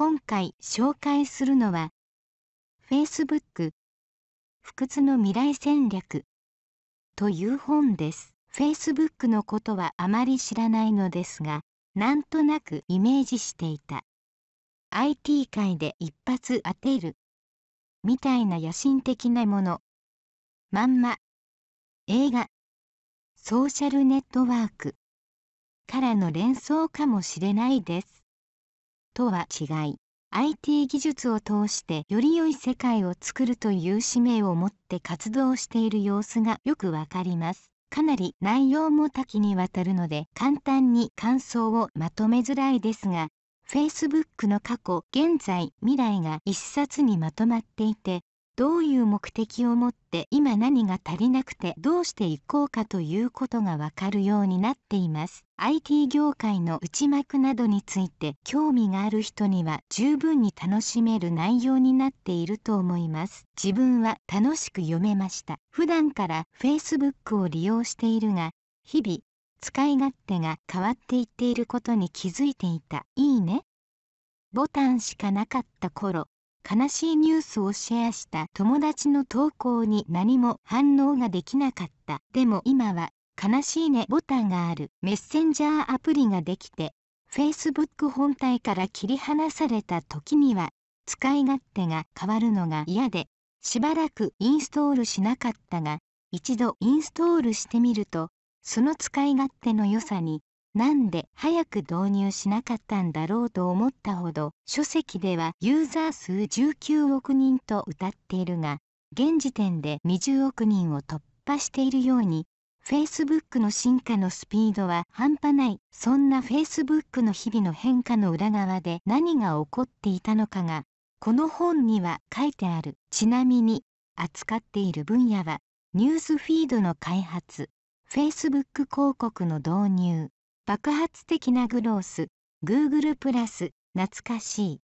今回紹介するのは Facebook 不屈の未来戦略という本です Facebook のことはあまり知らないのですがなんとなくイメージしていた IT 界で一発当てるみたいな野心的なものまんま映画ソーシャルネットワークからの連想かもしれないですとは違い IT 技術を通してより良い世界を作るという使命を持って活動している様子がよくわかります。かなり内容も多岐にわたるので簡単に感想をまとめづらいですが Facebook の過去現在未来が一冊にまとまっていてどういう目的を持って今何が足りなくてどうしていこうかということがわかるようになっています IT 業界の内幕などについて興味がある人には十分に楽しめる内容になっていると思います自分は楽しく読めました普段から Facebook を利用しているが日々使い勝手が変わっていっていることに気づいていたいいねボタンしかなかった頃悲しいニュースをシェアした友達の投稿に何も反応ができなかった。でも今は悲しいねボタンがあるメッセンジャーアプリができて、Facebook 本体から切り離された時には、使い勝手が変わるのが嫌で、しばらくインストールしなかったが、一度インストールしてみると、その使い勝手の良さになんで早く導入しなかったんだろうと思ったほど書籍ではユーザー数19億人と歌っているが現時点で20億人を突破しているように Facebook の進化のスピードは半端ないそんな Facebook の日々の変化の裏側で何が起こっていたのかがこの本には書いてあるちなみに扱っている分野はニュースフィードの開発 Facebook 広告の導入爆発的なグロース Google プラス懐かしい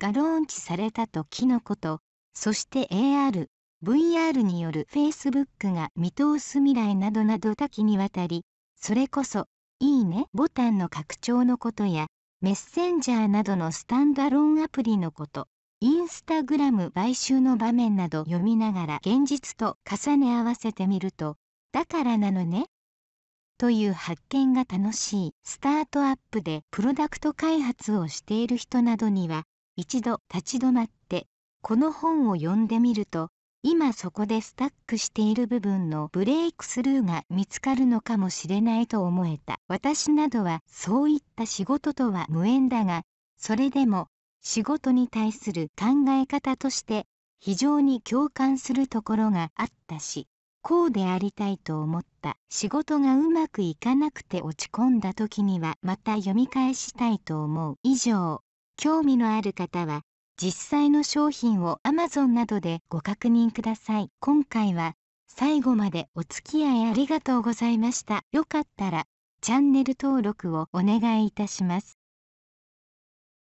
がローンチされたとのことそして AR VR による Facebook が見通す未来などなど多岐にわたりそれこそ「いいね」ボタンの拡張のことやメッセンジャーなどのスタンドアローンアプリのことインスタグラム買収の場面など読みながら現実と重ね合わせてみるとだからなのねという発見が楽しいスタートアップでプロダクト開発をしている人などには一度立ち止まってこの本を読んでみると今そこでスタックしている部分のブレイクスルーが見つかるのかもしれないと思えた私などはそういった仕事とは無縁だがそれでも仕事に対する考え方として非常に共感するところがあったしこうでありたいと思った仕事がうまくいかなくて落ち込んだ時にはまた読み返したいと思う以上興味のある方は実際の商品を Amazon などでご確認ください今回は最後までお付き合いありがとうございましたよかったらチャンネル登録をお願いいたします